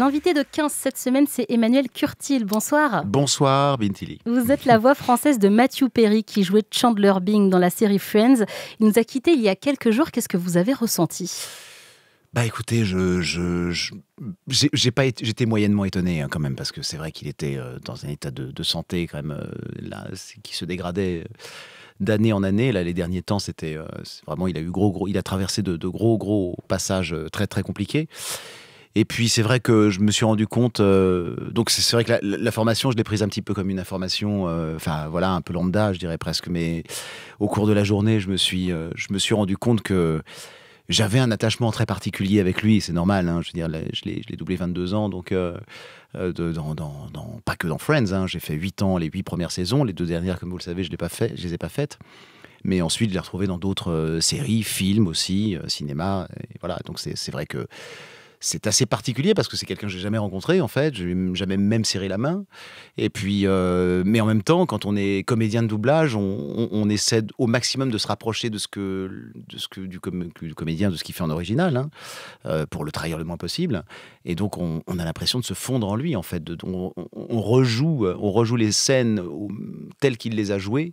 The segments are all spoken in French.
L'invité de 15 cette semaine, c'est Emmanuel Curtil. Bonsoir. Bonsoir, Bintili. Vous êtes la voix française de Matthew Perry qui jouait Chandler Bing dans la série Friends. Il nous a quitté il y a quelques jours. Qu'est-ce que vous avez ressenti bah écoutez, je, j'ai pas j'étais moyennement étonné hein, quand même parce que c'est vrai qu'il était euh, dans un état de, santé quand même euh, là qui se dégradait euh, d'année en année. Là, les derniers temps, c'était vraiment, il a eu gros, gros, il a traversé de, de, gros, gros passages très, très compliqués. Et puis c'est vrai que je me suis rendu compte. Euh, donc c'est vrai que la, formation, je l'ai prise un petit peu comme une information, euh, enfin voilà, un peu lambda, je dirais presque. Mais au cours de la journée, je me suis, euh, je me suis rendu compte que j'avais un attachement très particulier avec lui, c'est normal. Hein, je veux dire, je l'ai doublé 22 ans, donc de, dans, dans, dans, pas que dans Friends. Hein, j'ai fait 8 ans, les 8 premières saisons, les deux dernières, comme vous le savez, je ne les ai pas faites. Mais ensuite, je l'ai retrouvé dans d'autres séries, films aussi, cinéma. Et voilà, donc c'est vrai que c'est assez particulier parce que c'est quelqu'un que j'ai jamais rencontré en fait, j'ai jamais même serré la main. Et puis, euh, mais en même temps, quand on est comédien de doublage, on, essaie au maximum de se rapprocher de ce que, de ce que du, comédien, de ce qu'il fait en original, hein, euh, pour le trahir le moins possible. Et donc, on, a l'impression de se fondre en lui en fait. De, on, rejoue, on rejoue les scènes telles qu'il les a jouées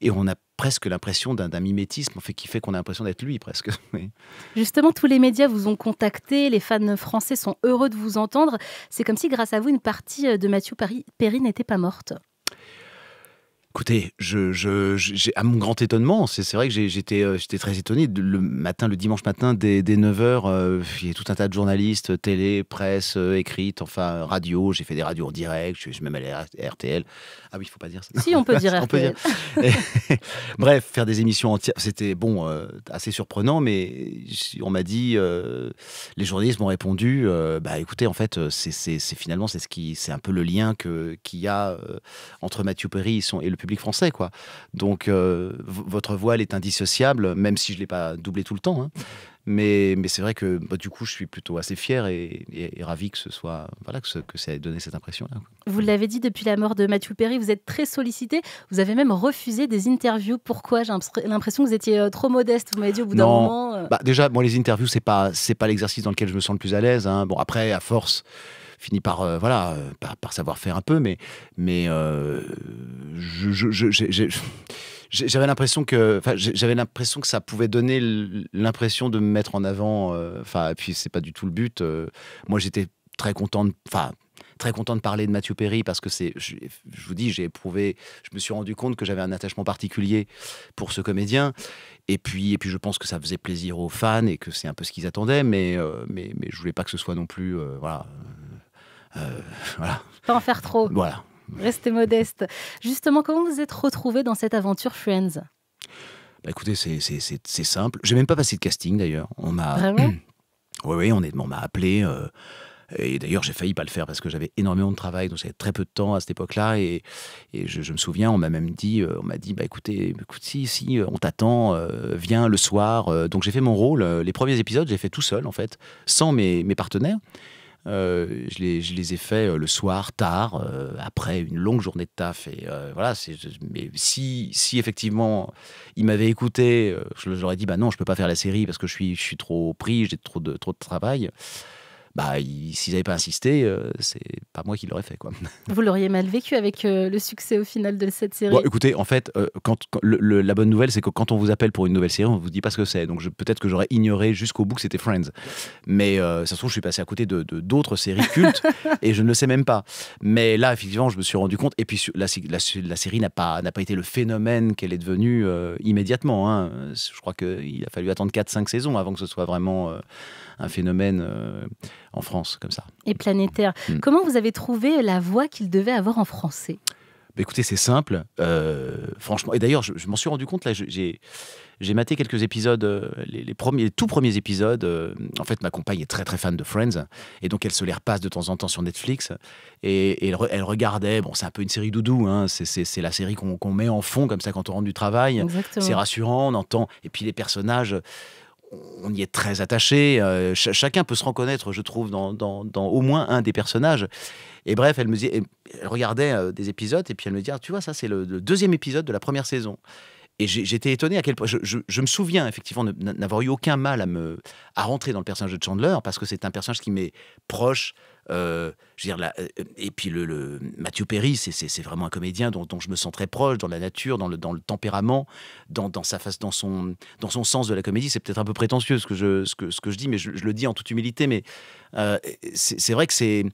et on a presque l'impression d'un mimétisme en fait, qui fait qu'on a l'impression d'être lui presque. Justement, tous les médias vous ont contacté, les fans français sont heureux de vous entendre. C'est comme si grâce à vous, une partie euh, de Mathieu Perry n'était pas morte. Écoutez, je, à mon grand étonnement, c'est vrai que euh, j'étais très étonné. Le matin, le dimanche matin, dès, 9h, euh, il y a tout un tas de journalistes, télé, presse, euh, écrite, enfin radio. J'ai fait des radios en direct, je suis même allé à RTL. Ah oui, il ne faut pas dire ça. Si, on peut dire RTL. bref, faire des émissions entières, c'était bon, assez surprenant, mais on m'a dit, les journalistes m'ont répondu, bah écoutez, en fait, c'est finalement, c'est ce qui, c'est un peu le lien qu'il y a entre Mathieu Perry et, et le public public français. quoi. Donc euh, votre voile est indissociable, même si je l'ai pas doublé tout le temps. Hein. Mais, mais c'est vrai que bah, du coup, je suis plutôt assez fier et, ravi que ce soit voilà que, que ça ait donné cette impression Vous l'avez dit depuis la mort de Mathieu Perry, vous êtes très sollicité. Vous avez même refusé des interviews. Pourquoi J'ai l'impression que vous étiez euh, trop modeste. Vous m'avez dit au bout d'un moment. Euh bah, déjà, moi, les interviews, c'est pas c'est pas l'exercice dans lequel je me sens le plus à l'aise. Hein. Bon, après, à force finit par euh, voilà euh, par, savoir faire un peu, mais mais euh, j'avais l'impression que j'avais l'impression que ça pouvait donner l'impression de me mettre en avant. Enfin, et puis c'est pas du tout le but. moi, j'étais très content. Enfin très content de parler de Mathieu Perry parce que c'est, je, vous dis, j'ai éprouvé, je me suis rendu compte que j'avais un attachement particulier pour ce comédien. Et puis, et puis, je pense que ça faisait plaisir aux fans et que c'est un peu ce qu'ils attendaient. Mais, je mais, mais je voulais pas que ce soit non plus, voilà, euh, voilà. Pas en faire trop. Voilà. Restez modeste. Justement, comment vous êtes retrouvé dans cette aventure Friends bah Écoutez, c'est simple. n'ai même pas passé de casting d'ailleurs. On m'a. Vraiment Oui, oui, on, on m'a appelé. Euh, et d'ailleurs, j'ai failli pas le faire parce que j'avais énormément de travail, donc j'avais très peu de temps à cette époque-là. Et, je, me souviens, on m'a même dit, euh, on m'a dit, bah écoutez, écoute, si, si, on t'attend, viens le soir. Donc j'ai fait mon rôle. Les premiers épisodes, j'ai fait tout seul en fait, sans mes partenaires. Euh, je, les, ai faits euh, le soir, tard, euh, après une longue journée de taf. Et voilà, mais si, effectivement ils m'avaient écouté, je leur aurais dit bah non, je ne peux pas faire la série parce que je suis, trop pris, j'ai trop trop de travail bah, s'ils n'avaient pas insisté, euh, c'est pas moi qui l'aurais fait. Quoi. Vous l'auriez mal vécu avec euh, le succès au final de cette série Écoutez, en fait, euh, quand, la bonne nouvelle, c'est que quand on vous appelle pour une nouvelle série, on ne vous dit pas ce que c'est. Donc peut-être que j'aurais ignoré jusqu'au bout que c'était Friends. Mais ça se trouve, je suis passé à côté de d'autres séries cultes et je ne le sais même pas. Mais là, effectivement, je me suis rendu compte. Et puis la, la, série n'a pas, pas été le phénomène qu'elle est devenue immédiatement. Hein. Je crois qu'il a fallu attendre 4-5 saisons avant que ce soit vraiment un phénomène euh, en France comme ça. Et planétaire. Hmm. Comment vous avez trouvé la voix qu'il devait avoir en français bah, Écoutez, c'est simple. Euh, franchement, et d'ailleurs, je, m'en suis rendu compte, là, j'ai j'ai maté quelques épisodes, euh, les, premiers, tout premiers épisodes. en fait, ma compagne est très très fan de Friends, et donc elle se les repasse de temps en temps sur Netflix. Et, elle, regardait, bon, c'est un peu une série doudou, hein, c'est la série qu'on met en fond comme ça quand on rentre du travail. C'est rassurant, on entend. Et puis les personnages, on y est très attaché. Euh, chacun peut se reconnaître, je trouve, dans, au moins un des personnages. Et bref, elle me disait, elle regardait euh, des épisodes et puis elle me dit, ah, tu vois, ça c'est le, deuxième épisode de la première saison. Et j'étais étonné à quel point. Je, me souviens effectivement n'avoir eu aucun mal à me à rentrer dans le personnage de Chandler parce que c'est un personnage qui m'est proche euh, je dire, euh, et puis le, Mathieu Perry, c'est vraiment un comédien dont, je me sens très proche dans la nature, dans le, dans le tempérament, dans, sa face, dans son, dans son sens de la comédie. C'est peut-être un peu prétentieux ce que je, ce que, ce que je dis, mais je, le dis en toute humilité. Mais euh, c'est vrai que c'est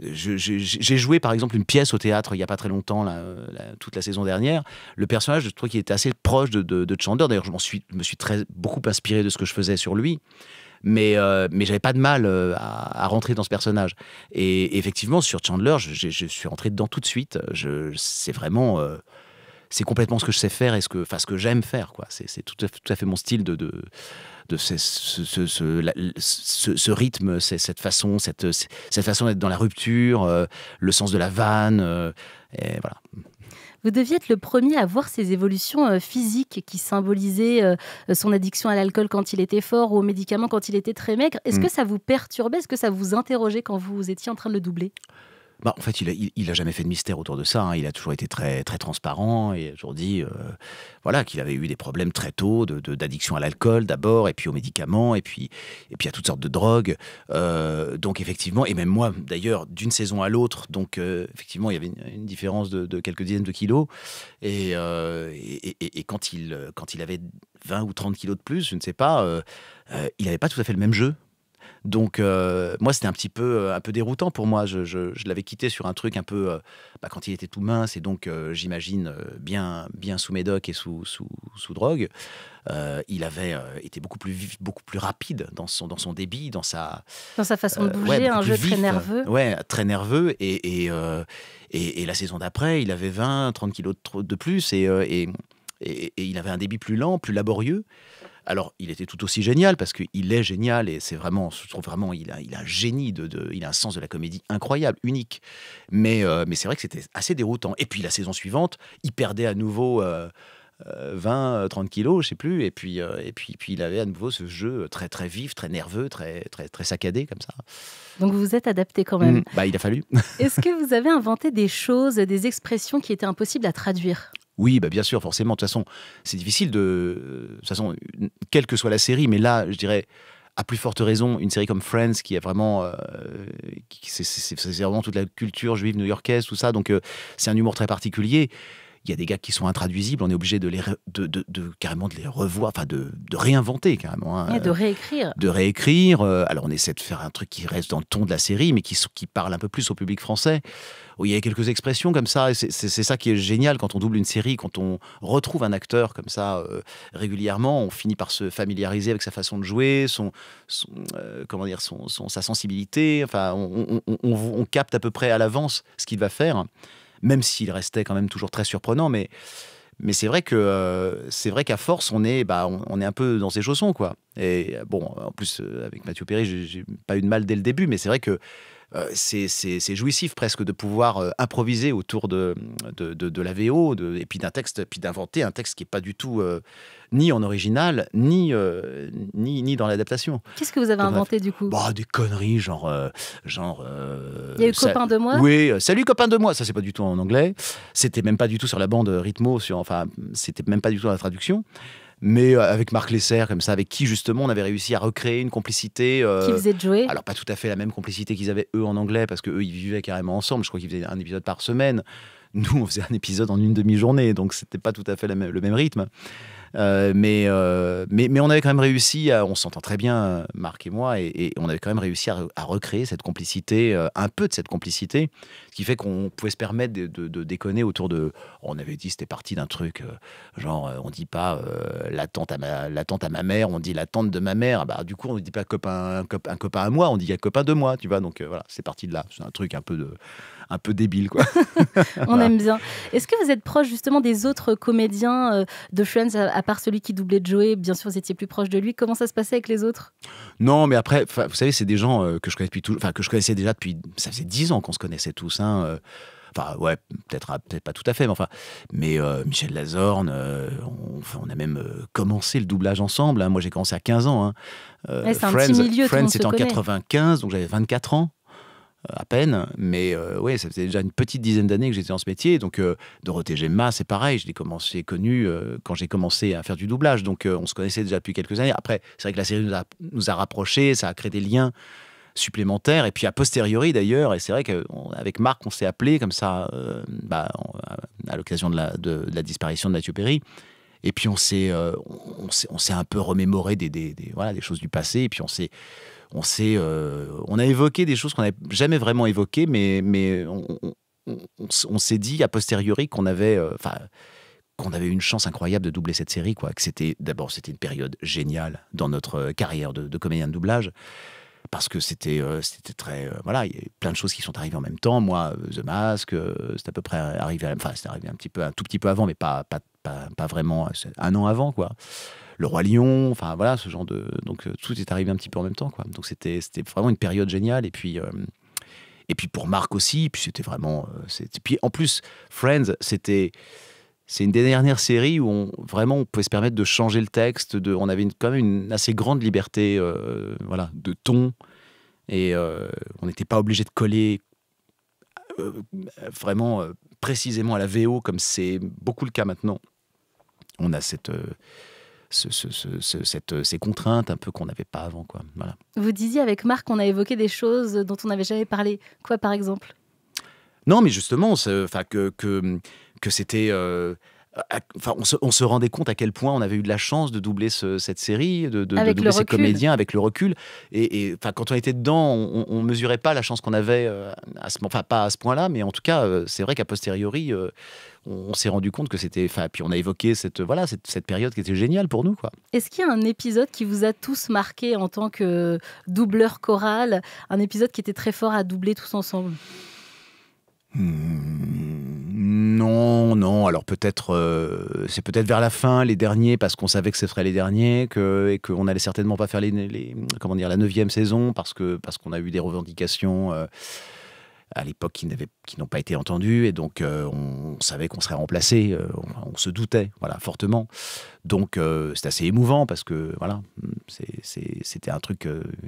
j'ai joué par exemple une pièce au théâtre il n'y a pas très longtemps, là, toute la saison dernière. Le personnage, je trouve qu'il était assez proche de, de, Chandler. D'ailleurs, je, me suis très, beaucoup inspiré de ce que je faisais sur lui mais, euh, mais j'avais pas de mal euh, à, rentrer dans ce personnage. Et, effectivement, sur Chandler, je, suis rentré dedans tout de suite. Je, c'est vraiment. Euh, c'est complètement ce que je sais faire et ce que, enfin, ce que j'aime faire. Quoi. C'est, tout, à, fait mon style de, de, de ce, ce, ce, ce, rythme, cette façon, cette, cette façon d'être dans la rupture, le sens de la vanne. et voilà. Vous deviez être le premier à voir ces évolutions euh, physiques qui symbolisaient euh, euh, son addiction à l'alcool quand il était fort ou aux médicaments quand il était très maigre. Est-ce mm. que ça vous perturbait Est-ce que ça vous interrogeait quand vous étiez en train de le doubler bah, en fait, il n'a jamais fait de mystère autour de ça. Hein. Il a toujours été très, très transparent et a toujours dit euh, voilà, qu'il avait eu des problèmes très tôt d'addiction de, à l'alcool d'abord, et puis aux médicaments, et puis, et puis à toutes sortes de drogues. Euh, donc, effectivement, et même moi, d'ailleurs, d'une saison à l'autre, donc euh, effectivement, il y avait une, différence de, quelques dizaines de kilos. Et, et, quand, il, quand il avait 20 ou 30 kilos de plus, je ne sais pas, il n'avait pas tout à fait le même jeu donc, euh, moi, c'était un petit peu, euh, un peu déroutant pour moi. Je, l'avais quitté sur un truc un peu. Euh, bah, quand il était tout mince, et donc, j'imagine, bien, bien sous médoc et sous, sous, sous drogue. il avait été beaucoup plus, beaucoup plus rapide dans son, dans son débit, dans sa. Dans sa façon de bouger, un jeu très nerveux. Ouais, très nerveux. Et, et, et, la saison d'après, il avait 20, 30 kilos de, plus. Et, et, il avait un débit plus lent, plus laborieux. Alors, il était tout aussi génial parce qu'il est génial et c'est vraiment, je trouve vraiment, il a, il a un génie, de, il a un sens de la comédie incroyable, unique. Mais, euh, mais c'est vrai que c'était assez déroutant. Et puis la saison suivante, il perdait à nouveau. 20, euh, 30 euh, kilos, je sais plus. Et puis, et puis, puis il avait à nouveau ce jeu très, très vif, très nerveux, très, très, très saccadé comme ça. Donc vous vous êtes adapté quand même. Mmh, bah, il a fallu. Est-ce que vous avez inventé des choses, des expressions qui étaient impossibles à traduire oui, bah bien sûr, forcément. De toute façon, c'est difficile de. De toute façon, quelle que soit la série, mais là, je dirais, à plus forte raison, une série comme Friends, qui a vraiment. Euh, c'est vraiment toute la culture juive new-yorkaise, tout ça. Donc, euh, c'est un humour très particulier. Il y a des gars qui sont intraduisibles, on est obligé de les de, carrément de les revoir, enfin de, réinventer carrément. Hein, de euh, réécrire. De réécrire. Euh, alors on essaie de faire un truc qui reste dans le ton de la série, mais qui, qui parle un peu plus au public français. Où il y a quelques expressions comme ça. C'est ça qui est génial quand on double une série, quand on retrouve un acteur comme ça euh, régulièrement, on finit par se familiariser avec sa façon de jouer, son, comment dire, son, sa sensibilité. Enfin, on, on capte à peu près à l'avance ce qu'il va faire même s'il restait quand même toujours très surprenant. Mais, mais c'est vrai que euh, c'est vrai qu'à force, on est, bah, on, est un peu dans ses chaussons, quoi. Et bon, en plus, euh, avec Mathieu Perry, j'ai pas eu de mal dès le début, mais c'est vrai que euh, c'est jouissif presque de pouvoir euh, improviser autour de, de, de, la VO et puis d'un texte, puis d'inventer un texte qui n'est pas du tout euh, ni en original, ni, ni, ni, dans l'adaptation. Qu'est-ce que vous avez inventé du coup bah, Des conneries, genre. genre Il y a eu Copain de moi Oui, Salut Copain de moi Ça, c'est pas du tout en anglais. C'était même pas du tout sur la bande rythmo, sur, enfin, c'était même pas du tout dans la traduction mais euh, avec Marc Lesser, comme ça, avec qui justement on avait réussi à recréer une complicité. Euh, qui faisait jouer Alors pas tout à fait la même complicité qu'ils avaient eux en anglais, parce que ils vivaient carrément ensemble. Je crois qu'ils faisaient un épisode par semaine. Nous on faisait un épisode en une demi-journée, donc c'était pas tout à fait le même rythme. Euh, mais, mais, on avait quand même réussi, on s'entend très bien, Marc et moi, et, on avait quand même réussi à, recréer cette complicité, un peu de cette complicité, qui fait qu'on pouvait se permettre de, déconner autour de. On avait dit c'était parti d'un truc, euh, genre euh, on dit pas euh, la, tante à ma, la tante à ma mère, on dit la tante de ma mère. Bah, du coup, on ne dit pas copain, un, copain, un copain à moi, on dit un copain de moi, tu vois. Donc voilà, c'est parti de là. C'est un truc un peu, de, un peu débile, quoi. on aime bien. Est-ce que vous êtes proche justement des autres comédiens de Friends, à, part celui qui doublait Joey Bien sûr, vous étiez plus proche de lui. Comment ça se passait avec les autres Non, mais après, vous savez, c'est des gens que je connais depuis que je connaissais déjà depuis, ça faisait dix ans qu'on se connaissait tous. Hein euh, enfin ouais peut-être ah, peut-être pas tout à fait mais enfin mais euh, Michel Lazorne euh, on, a même commencé le doublage ensemble hein. moi j'ai commencé à 15 ans hein. Friends c'est en 95 donc j'avais 24 ans à peine, mais ouais, ça faisait déjà une petite dizaine d'années que j'étais dans ce métier. Donc Dorothée Gemma, c'est pareil, je l'ai commencé connu quand j'ai commencé à faire du doublage. Donc on se connaissait déjà depuis quelques années. Après, c'est vrai que la série nous a, nous a rapprochés, ça a créé des liens supplémentaires. Et puis a posteriori d'ailleurs, et c'est vrai qu'avec Marc, on s'est appelé comme ça euh, bah, à l'occasion de la, la, disparition de Mathieu Perry. Et puis on s'est euh, on, s'est un peu remémoré des, voilà, des choses du passé. Et puis on s'est on s'est euh, on a évoqué des choses qu'on n'avait jamais vraiment évoquées, mais mais on, s'est dit a posteriori qu'on avait enfin qu'on avait une chance incroyable de doubler cette série quoi. Que c'était d'abord c'était une période géniale dans notre carrière de, de comédien de doublage parce que c'était euh, c'était très euh, voilà il y a plein de choses qui sont arrivées en même temps moi euh, The Mask c'était c'est à peu près arrivé enfin c'est arrivé un petit peu un tout petit peu avant mais pas pas, pas, pas vraiment un an avant quoi le roi lion enfin voilà ce genre de donc tout est arrivé un petit peu en même temps quoi donc c'était c'était vraiment une période géniale et puis et puis pour Marc aussi puis c'était vraiment Et puis en plus Friends c'était c'est une des dernières séries où on, vraiment on pouvait se permettre de changer le texte. De, on avait quand même une assez grande liberté euh, voilà, de ton. Et euh, on n'était pas obligé de coller euh, vraiment précisément à la VO, comme c'est beaucoup le cas maintenant. On a cette. Ce, ce, cette, ces contraintes un peu qu'on n'avait pas avant. Quoi. Vous disiez avec Marc qu'on a évoqué des choses dont on n'avait jamais parlé. Quoi par exemple Non, mais justement, enfin que, que que c'était euh, Enfin, on, se, rendait compte à quel point on avait eu de la chance de doubler cette série, de, doubler ces comédiens avec le recul. Et, enfin, quand on était dedans, on, mesurait pas la chance qu'on avait, euh, à ce, enfin pas à ce point-là, mais en tout cas, euh, c'est vrai qu'à posteriori, on, s'est rendu compte que c'était. Enfin, puis on a évoqué cette voilà cette, période qui était géniale pour nous, quoi. Est-ce qu'il y a un épisode qui vous a tous marqué en tant que doubleur choral, un épisode qui était très fort à doubler tous ensemble hmm. Non, non. Alors peut-être, euh, c'est peut-être vers la fin, les derniers, parce qu'on savait que ce serait les derniers, que, et qu'on n'allait certainement pas faire les, comment dire, la neuvième saison, parce parce qu'on a eu des revendications. Euh, à l'époque qui, n'ont pas été entendus. Et donc, euh, on, savait qu'on serait remplacé. Euh, on, se doutait, voilà, fortement. Donc, euh, c'est assez émouvant parce que, voilà, c'était un truc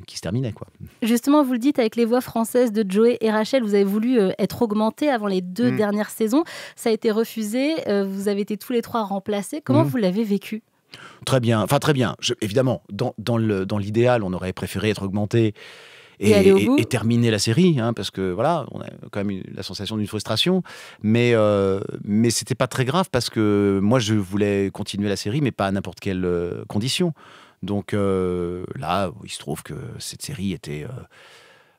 qui se terminait, quoi. Justement, vous le dites, avec les voix françaises de Joey et Rachel, vous avez voulu être augmenté avant les deux mm. dernières saisons. Ça a été refusé. vous avez été tous les trois remplacés. Comment mm. vous l'avez vécu Très bien. Enfin, très bien. évidemment, dans, l'idéal, on aurait préféré être augmenté et, terminer la série, hein, parce que voilà, on a quand même la sensation d'une frustration. Mais, euh, mais c'était pas très grave parce que moi, je voulais continuer la série, mais pas à n'importe quelle euh, condition. Donc euh, là, il se trouve que cette série était euh,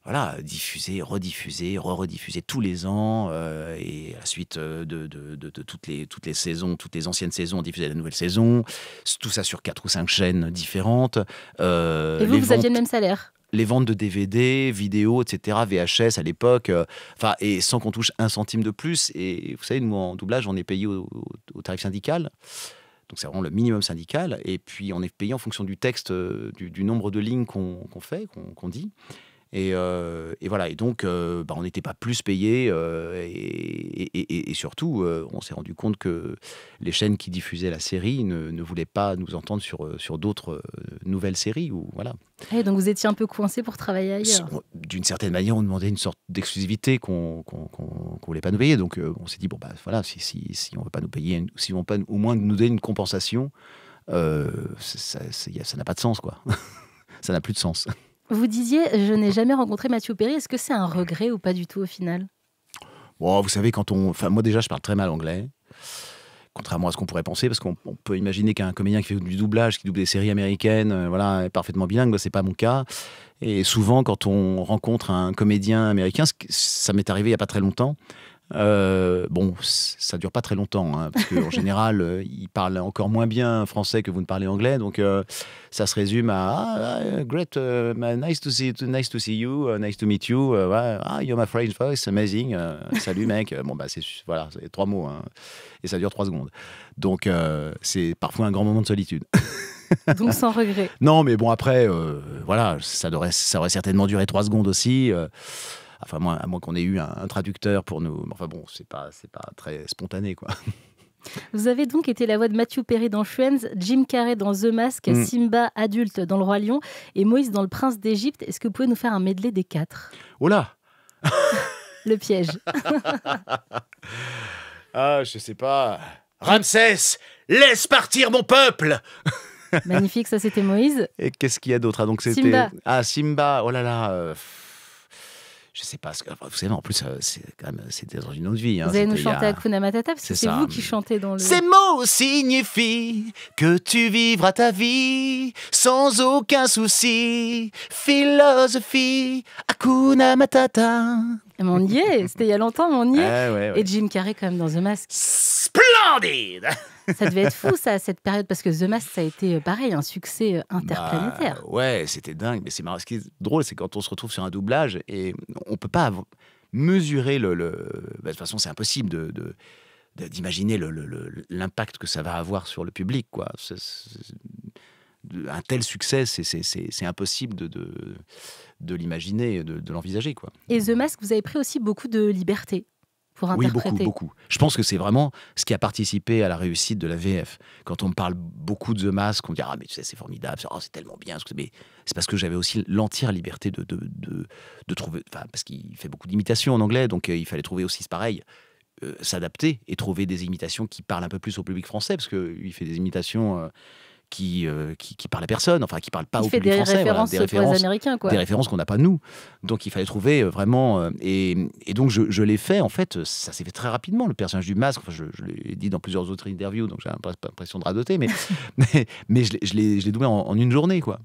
voilà, rediffusée, rediffusée re tous les ans, et à la suite de, de, de, toutes, les, toutes les saisons, toutes les anciennes saisons, on diffusait la nouvelle saison, tout ça sur quatre ou cinq chaînes différentes. et vous, vous aviez le même salaire les ventes de DVD, vidéos, etc., VHS à l'époque, euh, enfin, et sans qu'on touche un centime de plus. Et vous savez, nous, en doublage, on est payé au, tarif syndical. Donc c'est vraiment le minimum syndical. Et puis on est payé en fonction du texte, euh, du, nombre de lignes qu'on fait, qu'on dit. Euh, et, voilà. Et donc, euh, bah, on n'était pas plus payés euh, et, surtout, on s'est rendu compte que les chaînes qui diffusaient la série ne, voulaient pas nous entendre sur, sur d'autres nouvelles séries. Ou, voilà. Et ah donc, vous étiez un peu coincé pour travailler ailleurs D'une certaine manière, on demandait une sorte d'exclusivité qu'on ne voulait pas nous payer. Donc, on s'est dit, bon, bah, voilà, si, on ne veut pas nous payer, si on pas au moins nous donner une compensation, ça n'a pas de sens, quoi. ça n'a plus de sens. Vous disiez, je n'ai jamais rencontré Mathieu Perry. Est-ce que c'est un regret ou pas du tout au final Vous savez, quand on. Enfin, moi déjà, je parle très mal anglais. Contrairement à ce qu'on pourrait penser, parce qu'on peut imaginer qu'un comédien qui fait du doublage, qui double des séries américaines, euh, voilà, est parfaitement bilingue. C'est pas mon cas. Et souvent, quand on rencontre un comédien américain, ça m'est arrivé il y a pas très longtemps, euh, bon, ça dure pas très longtemps, hein, parce qu'en général, euh, ils parlent encore moins bien français que vous ne parlez anglais, donc euh, ça se résume à ah, ah, Great, nice, to see, nice to see you, nice to meet you, ah, you're my French voice, amazing, salut mec. Bon, bah, c'est voilà, trois mots, hein, et ça dure trois secondes. Donc, c'est parfois un grand moment de solitude. Donc sans regret. Non, mais bon, après, voilà, ça aurait, ça aurait certainement duré trois secondes aussi. Enfin, à moins qu'on ait eu un, traducteur pour nous. Enfin bon, c'est pas, c'est pas très spontané, quoi. Vous avez donc été la voix de Matthew Perry dans Friends, Jim Carrey dans The Mask, mm. Simba adulte dans Le Roi Lion et Moïse dans Le Prince d'Égypte. Est-ce que vous pouvez nous faire un medley des quatre Oh là Le piège. ah, je sais pas. Ramsès, laisse partir mon peuple Magnifique, ça c'était Moïse. Et qu'est-ce qu'il y a d'autre ah, donc c'était Simba. Ah Simba, oh là là. Euh, je sais pas, que vous savez, en plus, euh, c'est quand même, euh, c'était dans une autre vie. Hein, vous allez nous chanter Akuna Matata, parce que c'est vous qui chantez dans le. Ces mots signifient que tu vivras ta vie sans aucun souci. Philosophie, Akuna Matata. Mais on y est, c'était il y a longtemps, mais on y est. Ah Et Jim Carrey, quand même, dans The Mask. Splendide! Ça devait être fou, ça, cette période, parce que The Mask, ça a été euh, pareil, un succès euh, bah, interplanétaire. ouais, c'était dingue. Mais c'est marrant. Ce qui est drôle, c'est quand on se retrouve sur un doublage et on peut pas mesurer le. Bah, de toute façon, c'est impossible de... d'imaginer l'impact que ça va avoir sur le public. Quoi. un tel succès, c'est impossible de, de, l'imaginer, de, de l'envisager. Et The Mask, vous avez pris aussi beaucoup de liberté oui, beaucoup, beaucoup. Je pense que c'est vraiment ce qui a participé à la réussite de la VF. Quand on parle beaucoup de The Mask, on dit Ah, mais tu sais, c'est formidable, c'est oh, tellement bien. Mais c'est parce que j'avais aussi l'entière liberté de, de, trouver. Enfin, parce qu'il fait beaucoup d'imitations en anglais, donc euh, il fallait trouver aussi, pareil, euh, s'adapter et trouver des imitations qui parlent un peu plus au public français, parce qu'il fait des imitations. Euh, euh, qui, qui, parle à personne, enfin qui parle pas au des français, des références américains, des références qu'on n'a pas nous. Donc il fallait trouver euh, vraiment, euh, et, donc je, l'ai fait. En fait, ça s'est fait très rapidement. Le personnage du masque, enfin, je, l'ai dit dans plusieurs autres interviews, donc j'ai l'impression de radoter, mais mais, mais, je, je l'ai doublé en, en une journée, quoi.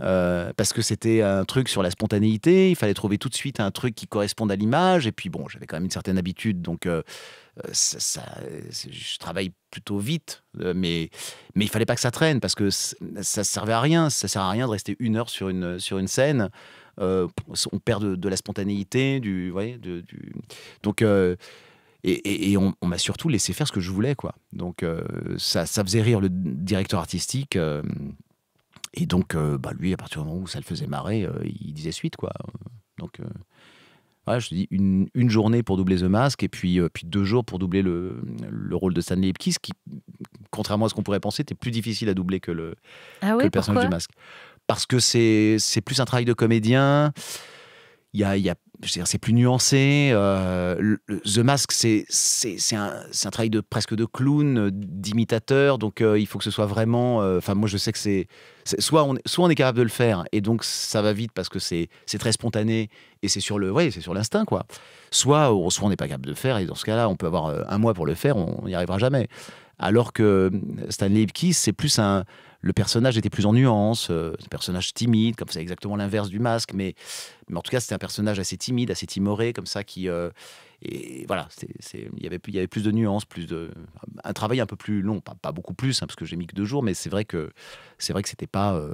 Euh, parce que c'était un truc sur la spontanéité. Il fallait trouver tout de suite un truc qui corresponde à l'image. Et puis bon, j'avais quand même une certaine habitude, donc euh, euh, je travaille plutôt vite. Mais mais il fallait pas que ça traîne parce que ça servait à rien. Ça sert à rien de rester une heure sur une sur une scène. on perd de, la spontanéité, du, donc et, on, m'a surtout laissé faire ce que je voulais quoi donc ça, faisait rire le directeur artistique et donc, euh, bah, lui, à partir du moment où ça le faisait marrer, euh, il disait suite, quoi. Donc, euh, voilà, je dis une, une, journée pour doubler The Mask et puis, puis deux jours pour doubler le, le rôle de Stanley Ipkiss, qui, contrairement à ce qu'on pourrait penser, était plus difficile à doubler que le, ah que le personnage du masque. Parce que c'est plus un travail de comédien. Il a, y a c'est plus nuancé. Euh, The Mask, c'est un, un, travail de presque de clown, euh, d'imitateur. Donc euh, il faut que ce soit vraiment. Enfin, moi je sais que c'est soit on soit on est capable de le faire et donc ça va vite parce que c'est très spontané et c'est sur le ouais, c'est sur l'instinct quoi. Soit on soit on n'est pas capable de le faire et dans ce cas-là on peut avoir un mois pour le faire, on n'y arrivera jamais. Alors que Stanley Ipkiss, c'est plus un le personnage était plus en nuance, un euh, personnage timide, comme c'est exactement l'inverse du masque, mais, mais en tout cas c'était un personnage assez timide, assez timoré, comme ça, qui... Euh, et voilà, il y, avait, y avait plus de nuances, plus de, un travail un peu plus long, pas, beaucoup plus, hein, parce que j'ai mis que deux jours, mais c'est vrai que c'est vrai que c'était pas... Euh,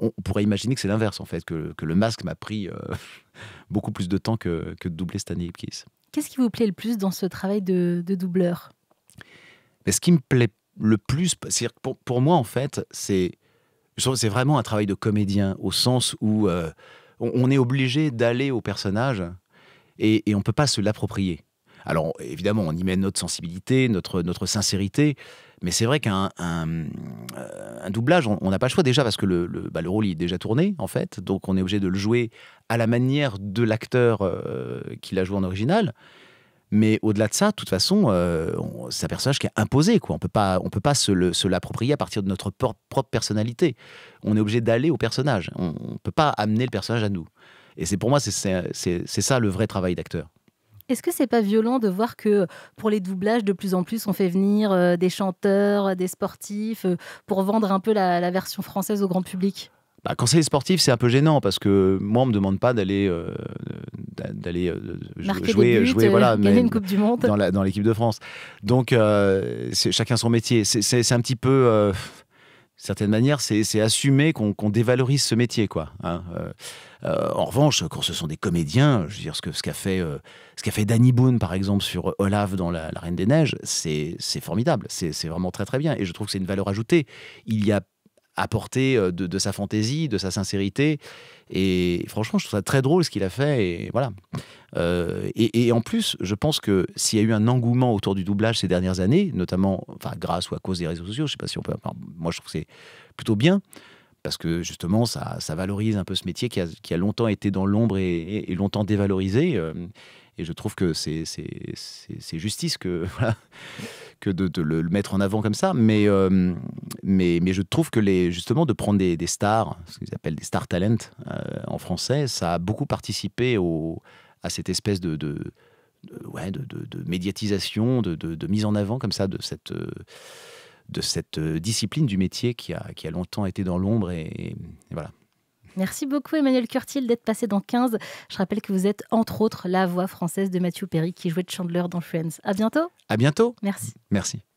on, pourrait imaginer que c'est l'inverse, en fait, que, le masque m'a pris beaucoup plus de temps que, que de doubler Stanley Hipkiss. Qu'est-ce qui vous plaît le plus dans ce travail de, de doubleur mais ce qui me plaît le plus. pour, pour, moi, en fait, c'est vraiment un travail de comédien au sens où euh, on, est obligé d'aller au personnage et, on on peut pas se l'approprier. Alors évidemment, on y met notre sensibilité, notre, notre sincérité, mais c'est vrai qu'un un, euh, doublage, on n'a pas le choix déjà parce que le, le, bah, rôle est déjà tourné en fait, donc on est obligé de le jouer à la manière de l'acteur euh, qui l'a joué en original. Mais au-delà de ça, de toute façon, euh, c'est un personnage qui est imposé. Quoi. On peut on peut pas se l'approprier à partir de notre propre personnalité. On est obligé d'aller au personnage. On ne peut pas amener le personnage à nous. Et c'est pour moi, c'est ça le vrai travail d'acteur. Est-ce que c'est pas violent de voir que pour les doublages, de plus en plus, on fait venir euh, des chanteurs, euh, des sportifs, pour vendre un peu la version française au grand public bah, conseiller sportif, c'est un peu gênant parce que moi, on me demande pas d'aller euh, euh, jouer, jouer, voilà, euh, dans l'équipe de France. Donc, chacun son métier. C'est un petit peu, certaine manière, c'est assumer qu'on dévalorise ce métier, quoi. Hein, en revanche, quand ce sont des comédiens, je veux dire ce ce qu'a fait ce qu'a fait Danny Boone, par exemple, sur Olaf dans la, Reine des Neiges, c'est formidable. C'est vraiment très très bien et je trouve que c'est une valeur ajoutée. Il y a apporter euh, de, de, sa fantaisie, de sa sincérité. Et franchement, je trouve ça très drôle ce qu'il a fait. Et voilà. Euh, et, en plus, je pense que s'il y a eu un engouement autour du doublage ces dernières années, notamment enfin, grâce ou à cause des réseaux sociaux, je sais pas si on peut. moi, je trouve que c'est plutôt bien. Parce que justement, ça, valorise un peu ce métier qui a, longtemps été dans l'ombre et, longtemps dévalorisé. Euh, et je trouve que c'est justice que, que de, le, mettre en avant comme ça. Euh, mais, mais, je trouve que les, justement de prendre des, stars, ce qu'ils appellent des star talent euh, en français, ça a beaucoup participé au, à cette espèce de, de médiatisation, de, mise en avant comme ça de cette, de cette discipline du métier qui a, qui a longtemps été dans l'ombre. et, voilà. Merci beaucoup Emmanuel Curtil d'être passé dans 15. Je rappelle que vous êtes entre autres la voix française de Mathieu Perry qui jouait de Chandler dans Friends. À bientôt. À bientôt. Merci. Merci.